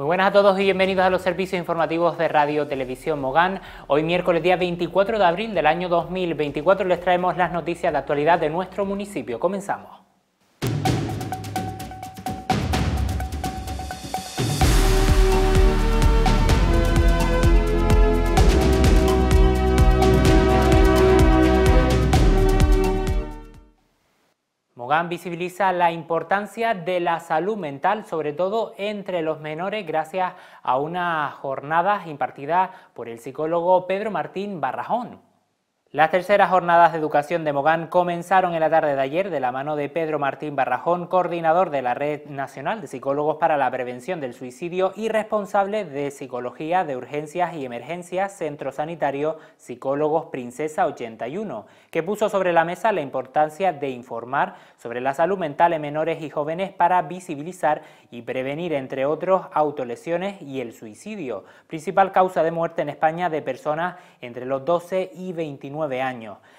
Muy buenas a todos y bienvenidos a los servicios informativos de Radio Televisión Mogán. Hoy miércoles día 24 de abril del año 2024 les traemos las noticias de actualidad de nuestro municipio. Comenzamos. visibiliza la importancia de la salud mental, sobre todo entre los menores, gracias a una jornada impartida por el psicólogo Pedro Martín Barrajón. Las terceras jornadas de educación de Mogán comenzaron en la tarde de ayer de la mano de Pedro Martín Barrajón, coordinador de la Red Nacional de Psicólogos para la Prevención del Suicidio y responsable de Psicología de Urgencias y Emergencias, Centro Sanitario Psicólogos Princesa 81, que puso sobre la mesa la importancia de informar sobre la salud mental en menores y jóvenes para visibilizar y prevenir, entre otros, autolesiones y el suicidio, principal causa de muerte en España de personas entre los 12 y 29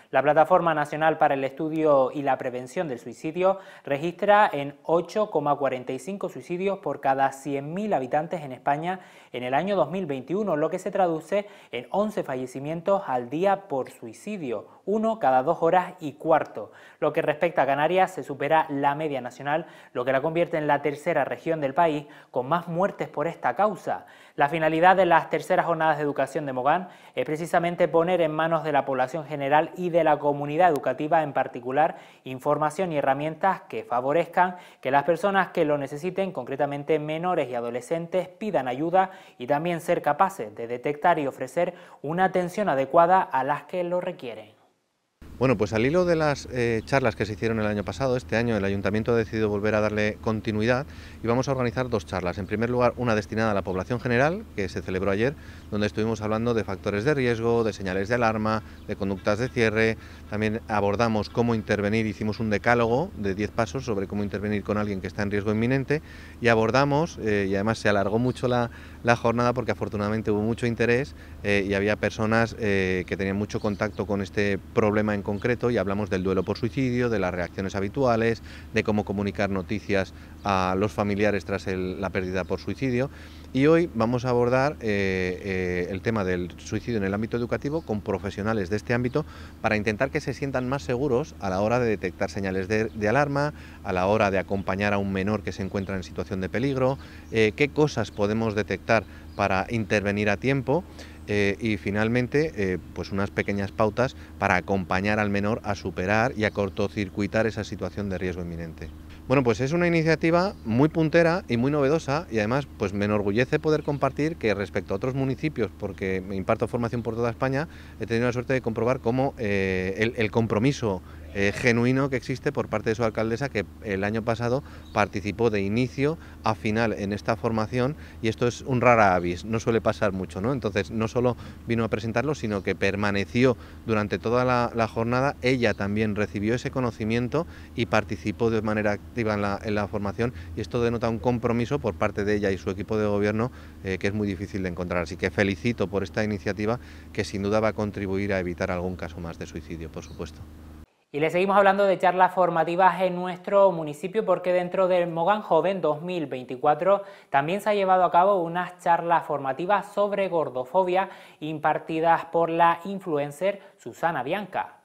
la Plataforma Nacional para el Estudio y la Prevención del Suicidio registra en 8,45 suicidios por cada 100.000 habitantes en España en el año 2021, lo que se traduce en 11 fallecimientos al día por suicidio, uno cada dos horas y cuarto. Lo que respecta a Canarias, se supera la media nacional, lo que la convierte en la tercera región del país con más muertes por esta causa. La finalidad de las terceras jornadas de educación de Mogán es precisamente poner en manos de la población general y de la comunidad educativa en particular información y herramientas que favorezcan que las personas que lo necesiten, concretamente menores y adolescentes, pidan ayuda y también ser capaces de detectar y ofrecer una atención adecuada a las que lo requieren. Bueno, pues al hilo de las eh, charlas que se hicieron el año pasado, este año el ayuntamiento ha decidido volver a darle continuidad y vamos a organizar dos charlas. En primer lugar, una destinada a la población general, que se celebró ayer, donde estuvimos hablando de factores de riesgo, de señales de alarma, de conductas de cierre. También abordamos cómo intervenir, hicimos un decálogo de 10 pasos sobre cómo intervenir con alguien que está en riesgo inminente y abordamos, eh, y además se alargó mucho la, jornada porque afortunadamente hubo mucho interés eh, y había personas que tenían mucho contacto con este problema en concreto concreto y hablamos del duelo por suicidio, de las reacciones habituales, de cómo comunicar noticias a los familiares tras la pérdida por suicidio. Y hoy vamos a abordar eh, eh, el tema del suicidio en el ámbito educativo con profesionales de este ámbito para intentar que se sientan más seguros a la hora de detectar señales de, alarma, a la hora de acompañar a un menor que se encuentra en situación de peligro, eh, qué cosas podemos detectar para intervenir a tiempo eh, y finalmente eh, pues unas pequeñas pautas para acompañar al menor a superar y a cortocircuitar esa situación de riesgo inminente. Bueno, pues es una iniciativa muy puntera y muy novedosa y además pues me enorgullece poder compartir que respecto a otros municipios, porque me imparto formación por toda España, he tenido la suerte de comprobar cómo eh, el, compromiso eh, genuino que existe por parte de su alcaldesa que el año pasado participó de inicio a final en esta formación y esto es un rara avis, no suele pasar mucho, ¿no? Entonces no solo vino a presentarlo, sino que permaneció durante toda la, jornada, ella también recibió ese conocimiento y participó de manera activa en la, formación y esto denota un compromiso por parte de ella y su equipo de gobierno eh, que es muy difícil de encontrar. Así que felicito por esta iniciativa que sin duda va a contribuir a evitar algún caso más de suicidio, por supuesto. Y le seguimos hablando de charlas formativas en nuestro municipio porque dentro del Mogán Joven 2024 también se ha llevado a cabo unas charlas formativas sobre gordofobia impartidas por la influencer Susana Bianca.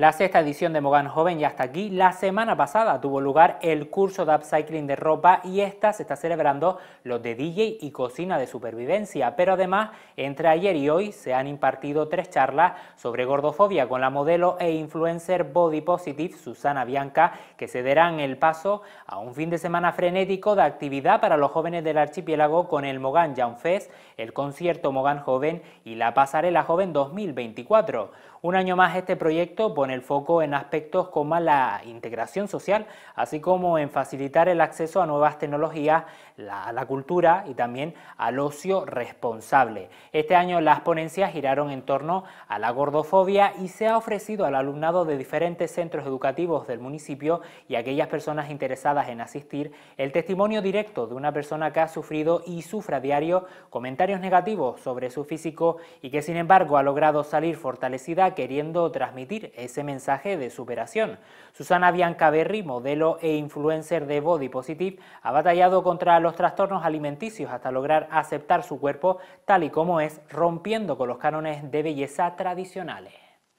La sexta edición de Mogán Joven ya está aquí. La semana pasada tuvo lugar el curso de upcycling de ropa y esta se está celebrando los de DJ y cocina de supervivencia. Pero además, entre ayer y hoy se han impartido tres charlas sobre gordofobia con la modelo e influencer Body Positive Susana Bianca, que cederán el paso a un fin de semana frenético de actividad para los jóvenes del archipiélago con el Mogán Young Fest, el concierto Mogán Joven y la Pasarela Joven 2024. Un año más este proyecto pone el foco en aspectos como la integración social, así como en facilitar el acceso a nuevas tecnologías, a la cultura y también al ocio responsable. Este año las ponencias giraron en torno a la gordofobia y se ha ofrecido al alumnado de diferentes centros educativos del municipio y a aquellas personas interesadas en asistir el testimonio directo de una persona que ha sufrido y sufra diario comentarios negativos sobre su físico y que sin embargo ha logrado salir fortalecida queriendo transmitir ese mensaje de superación. Susana Biancaberri, modelo e influencer de Body Positive, ha batallado contra los trastornos alimenticios hasta lograr aceptar su cuerpo tal y como es, rompiendo con los cánones de belleza tradicionales.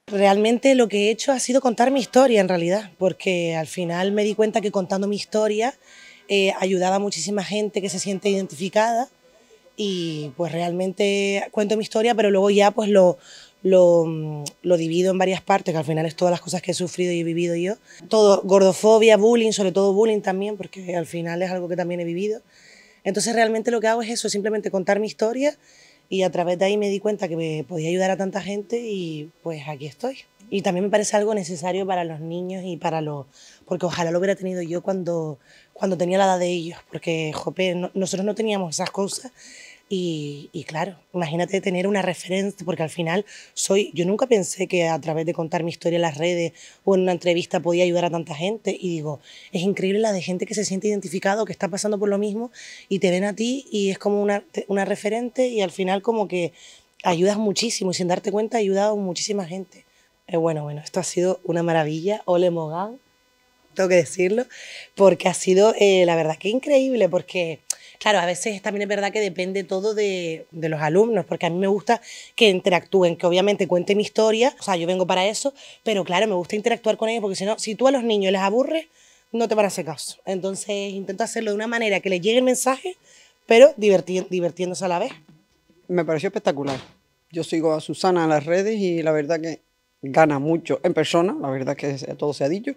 Realmente lo que he hecho ha sido contar mi historia en realidad, porque al final me di cuenta que contando mi historia eh, ayudaba a muchísima gente que se siente identificada y pues realmente cuento mi historia, pero luego ya pues lo, mm, lo, divido en varias partes, que al final es todas las cosas que he sufrido y he vivido yo. Todo, gordofobia, bullying, sobre todo bullying también, porque al final es algo que también he vivido. Entonces realmente lo que hago es eso, simplemente contar mi historia y a través de ahí me di cuenta que me podía ayudar a tanta gente y pues aquí estoy. Y también me parece algo necesario para los niños y para los... Porque ojalá lo hubiera tenido yo cuando, cuando tenía la edad de ellos, porque nosotros no teníamos esas cosas y, claro, imagínate tener una referente porque al final soy, yo nunca pensé que a través de contar mi historia en las redes o en una entrevista podía ayudar a tanta gente. Y digo, es increíble la de gente que se siente identificado, que está pasando por lo mismo y te ven a ti y es como una, una referente y al final como que ayudas muchísimo y sin darte cuenta ha ayudado a muchísima gente. Eh, bueno, bueno, esto ha sido una maravilla. Ole Mogán, tengo que decirlo, porque ha sido, eh, la verdad, que increíble, porque Claro, a veces también es verdad que depende todo de, los alumnos, porque a mí me gusta que interactúen, que obviamente cuente mi historia, o sea, yo vengo para eso, pero claro, me gusta interactuar con ellos, porque si no, si tú a los niños les aburres, no te van a hacer caso. Entonces intento hacerlo de una manera que les llegue el mensaje, pero divirtiéndose a la vez. Me pareció espectacular. Yo sigo a Susana en las redes y la verdad que gana mucho en persona, la verdad que todo se ha dicho,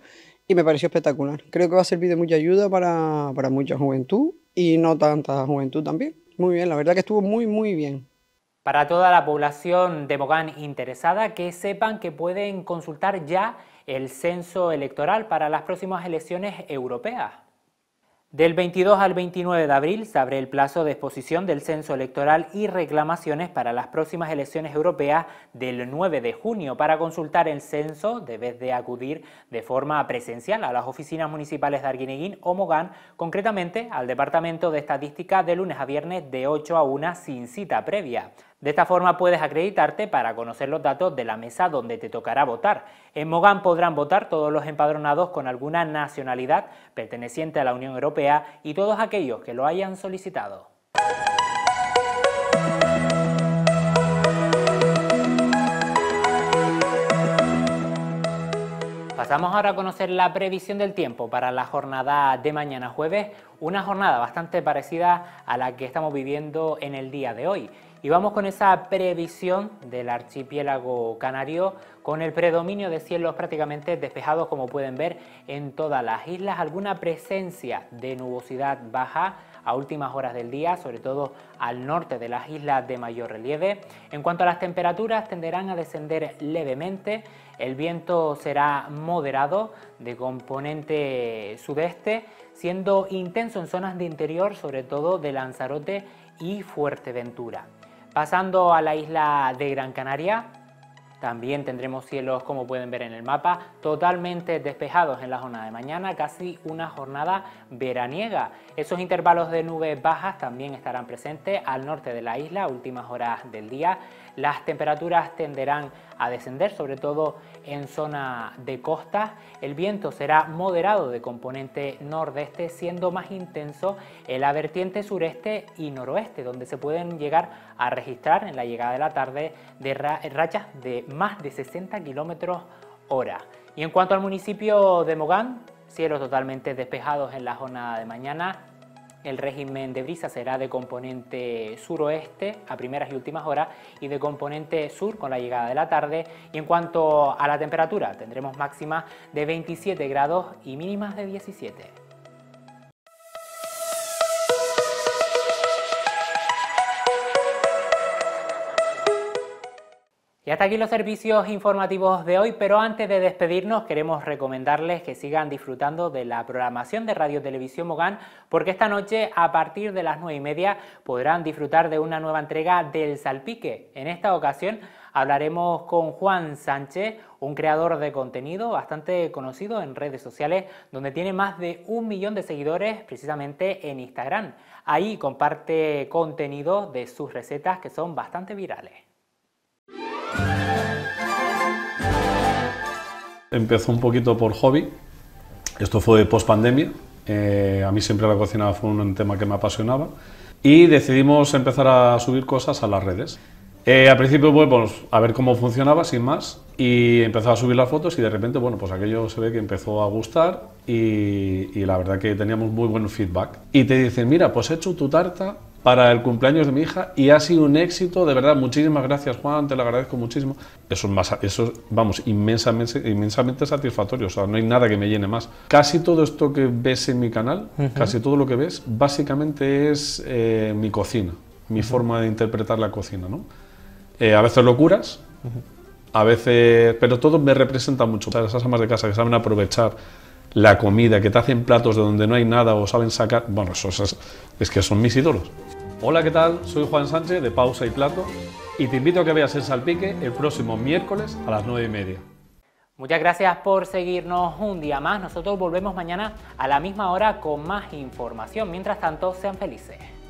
y me pareció espectacular. Creo que va a servir de mucha ayuda para, para mucha juventud y no tanta juventud también. Muy bien, la verdad que estuvo muy, muy bien. Para toda la población de Bogán interesada, que sepan que pueden consultar ya el censo electoral para las próximas elecciones europeas. Del 22 al 29 de abril se abre el plazo de exposición del censo electoral y reclamaciones para las próximas elecciones europeas del 9 de junio. Para consultar el censo debes de acudir de forma presencial a las oficinas municipales de Arguineguín o Mogán, concretamente al Departamento de Estadística de lunes a viernes de 8 a 1 sin cita previa. De esta forma puedes acreditarte para conocer los datos de la mesa donde te tocará votar. En Mogán podrán votar todos los empadronados con alguna nacionalidad perteneciente a la Unión Europea y todos aquellos que lo hayan solicitado. Pasamos ahora a conocer la previsión del tiempo para la jornada de mañana jueves, una jornada bastante parecida a la que estamos viviendo en el día de hoy. Y vamos con esa previsión del archipiélago canario con el predominio de cielos prácticamente despejados como pueden ver en todas las islas, alguna presencia de nubosidad baja a últimas horas del día, sobre todo al norte de las islas de mayor relieve. En cuanto a las temperaturas, tenderán a descender levemente. El viento será moderado de componente sudeste, siendo intenso en zonas de interior, sobre todo de Lanzarote y Fuerteventura. Pasando a la isla de Gran Canaria, también tendremos cielos, como pueden ver en el mapa, totalmente despejados en la zona de mañana, casi una jornada veraniega. Esos intervalos de nubes bajas también estarán presentes al norte de la isla, últimas horas del día. Las temperaturas tenderán a descender, sobre todo en zona de costa. El viento será moderado de componente nordeste, siendo más intenso en la vertiente sureste y noroeste, donde se pueden llegar a registrar en la llegada de la tarde de rachas de más de 60 kilómetros hora. Y en cuanto al municipio de Mogán, cielos totalmente despejados en la jornada de mañana, el régimen de brisa será de componente suroeste a primeras y últimas horas y de componente sur con la llegada de la tarde. Y en cuanto a la temperatura, tendremos máximas de 27 grados y mínimas de 17. Y hasta aquí los servicios informativos de hoy, pero antes de despedirnos queremos recomendarles que sigan disfrutando de la programación de Radio Televisión Mogán, porque esta noche a partir de las 9 y media podrán disfrutar de una nueva entrega del Salpique. En esta ocasión hablaremos con Juan Sánchez, un creador de contenido bastante conocido en redes sociales, donde tiene más de un millón de seguidores precisamente en Instagram. Ahí comparte contenido de sus recetas que son bastante virales. Empezó un poquito por hobby, esto fue post pandemia, eh, a mí siempre la cocina fue un tema que me apasionaba y decidimos empezar a subir cosas a las redes. Eh, al principio, pues, bueno, a ver cómo funcionaba, sin más, y empezaba a subir las fotos y de repente, bueno, pues aquello se ve que empezó a gustar y la verdad que teníamos muy buen feedback. Y te dicen, mira, pues he hecho tu tarta para el cumpleaños de mi hija y ha sido un éxito, de verdad, muchísimas gracias Juan, te lo agradezco muchísimo. Eso es, más, eso vamos, inmensamente, inmensamente satisfactorio, o sea, no hay nada que me llene más. Casi todo esto que ves en mi canal, casi todo lo que ves, básicamente es eh, mi cocina, mi forma de interpretar la cocina, ¿no? Eh, a veces locuras, a veces... pero todo me representa mucho, o sea, esas amas de casa que saben aprovechar la comida, que te hacen platos de donde no hay nada o saben sacar. Bueno, es, que son mis ídolos. Hola, ¿qué tal? Soy Juan Sánchez de Pausa y Plato y te invito a que veas el salpique el próximo miércoles a las 9 y media. Muchas gracias por seguirnos un día más. Nosotros volvemos mañana a la misma hora con más información. Mientras tanto, sean felices.